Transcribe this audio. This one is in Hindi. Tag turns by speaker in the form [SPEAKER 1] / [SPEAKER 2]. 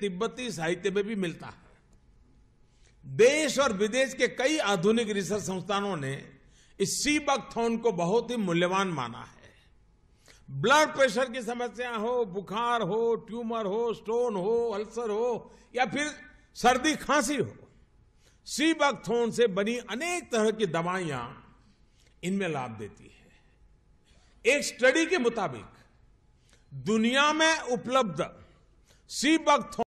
[SPEAKER 1] तिब्बती साहित्य में भी मिलता है देश और विदेश के कई आधुनिक रिसर्च संस्थानों ने इस सीबकथोन को बहुत ही मूल्यवान माना है ब्लड प्रेशर की समस्या हो बुखार हो ट्यूमर हो स्टोन हो अल्सर हो या फिर सर्दी खांसी हो बकथोन से बनी अनेक तरह की दवाइयां इनमें लाभ देती है एक स्टडी के मुताबिक दुनिया में उपलब्ध सीबकथोन